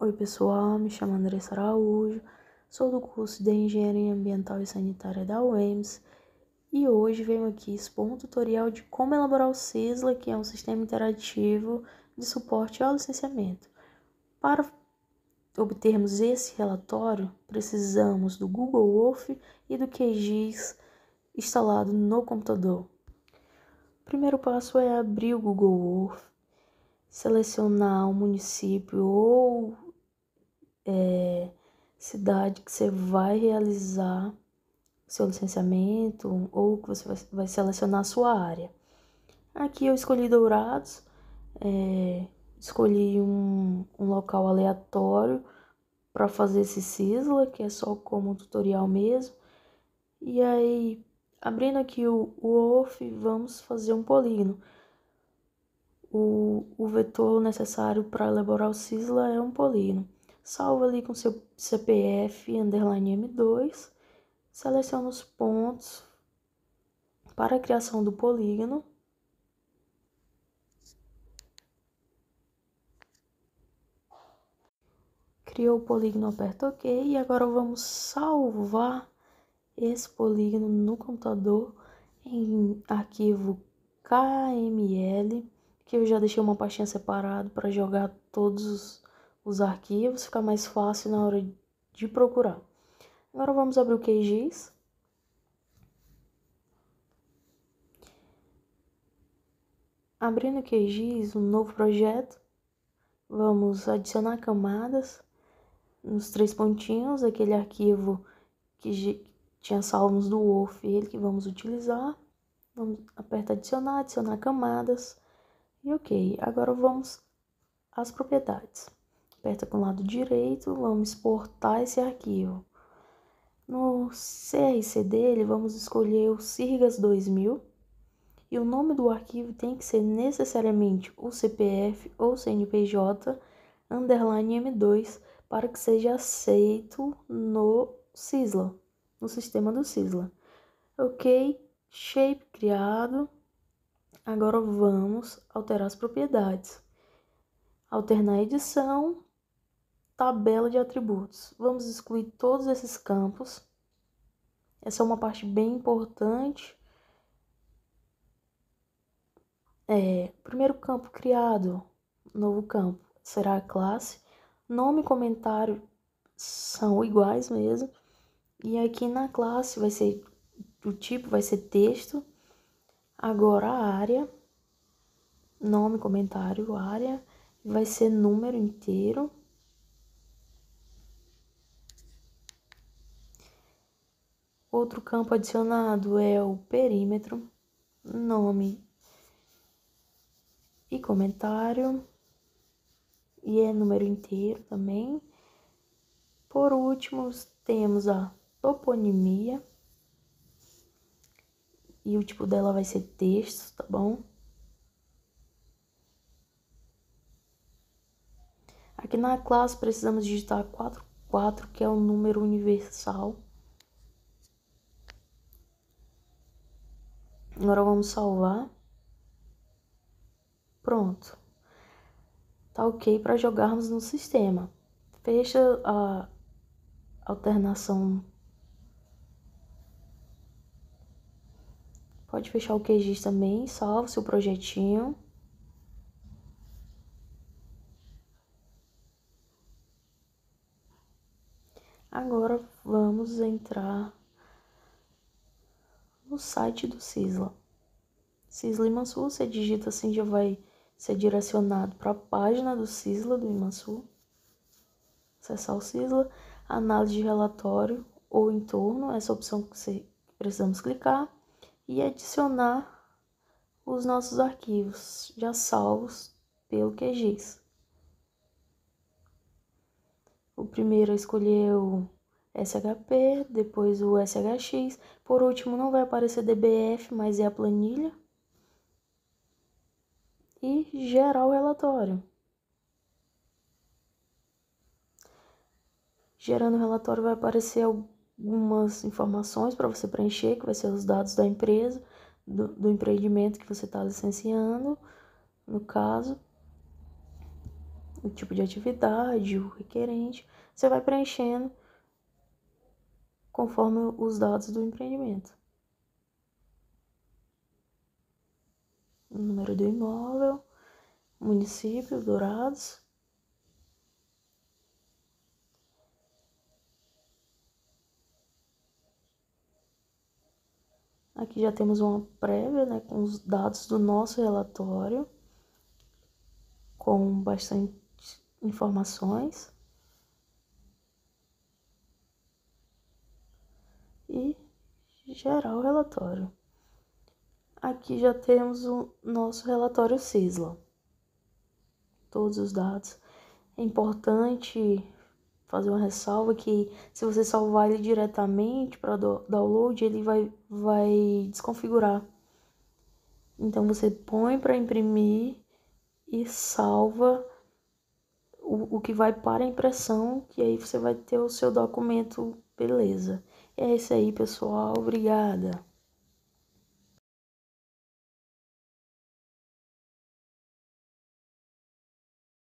Oi pessoal, me chamo Andressa Araújo, sou do curso de Engenharia Ambiental e Sanitária da UEMS e hoje venho aqui expor um tutorial de como elaborar o CISLA, que é um sistema interativo de suporte ao licenciamento. Para obtermos esse relatório, precisamos do Google Earth e do QGIS instalado no computador. O primeiro passo é abrir o Google Earth, selecionar o município ou é, cidade que você vai realizar seu licenciamento ou que você vai, vai selecionar a sua área. Aqui eu escolhi Dourados, é, escolhi um, um local aleatório para fazer esse Sisla, que é só como tutorial mesmo. E aí, abrindo aqui o, o vamos fazer um polígono. O, o vetor necessário para elaborar o Sisla é um polígono salva ali com seu CPF underline M2, seleciona os pontos para a criação do polígono. Criou o polígono, aperta OK e agora vamos salvar esse polígono no computador em arquivo KML, que eu já deixei uma pastinha separada para jogar todos os os arquivos, fica mais fácil na hora de procurar. Agora vamos abrir o QGIS. Abrindo o QGIS, um novo projeto, vamos adicionar camadas nos três pontinhos, aquele arquivo que tinha salvos do Wolf, ele que vamos utilizar. Vamos apertar adicionar, adicionar camadas. E ok, agora vamos às propriedades aperta com o lado direito, vamos exportar esse arquivo. No CRC dele, vamos escolher o Sirgas 2000 e o nome do arquivo tem que ser necessariamente o CPF ou CNPJ underline M2 para que seja aceito no Sisla, no sistema do Sisla. Ok, shape criado. Agora vamos alterar as propriedades. Alternar a edição tabela de atributos. Vamos excluir todos esses campos. Essa é uma parte bem importante. É, primeiro campo criado, novo campo, será a classe. Nome e comentário são iguais mesmo. E aqui na classe vai ser o tipo vai ser texto. Agora a área, nome, comentário, área, vai ser número inteiro. Outro campo adicionado é o perímetro, nome e comentário, e é número inteiro também. Por último, temos a toponimia, e o tipo dela vai ser texto, tá bom? Aqui na classe precisamos digitar 44, que é o número universal. Agora vamos salvar. Pronto. Tá ok para jogarmos no sistema. Fecha a alternação. Pode fechar o QGIS também, salva seu projetinho. Agora vamos entrar no site do Sisla. Sisla Imansul, você digita assim, já vai ser direcionado para a página do Sisla do Imansul. Acessar o Sisla, análise de relatório ou entorno, essa opção que você, precisamos clicar e adicionar os nossos arquivos já salvos pelo QGIS. O primeiro escolher é o SHP, depois o SHX, por último não vai aparecer DBF, mas é a planilha, e gerar o relatório. Gerando o relatório vai aparecer algumas informações para você preencher, que vai ser os dados da empresa, do, do empreendimento que você está licenciando, no caso, o tipo de atividade, o requerente. Você vai preenchendo conforme os dados do empreendimento. O número do imóvel, município, Dourados. Aqui já temos uma prévia né, com os dados do nosso relatório, com bastante informações. gerar o relatório. Aqui já temos o nosso relatório CISLA. Todos os dados. É importante fazer uma ressalva que se você salvar ele diretamente para download, ele vai, vai desconfigurar. Então você põe para imprimir e salva o, o que vai para a impressão, que aí você vai ter o seu documento beleza. É isso aí, pessoal. Obrigada.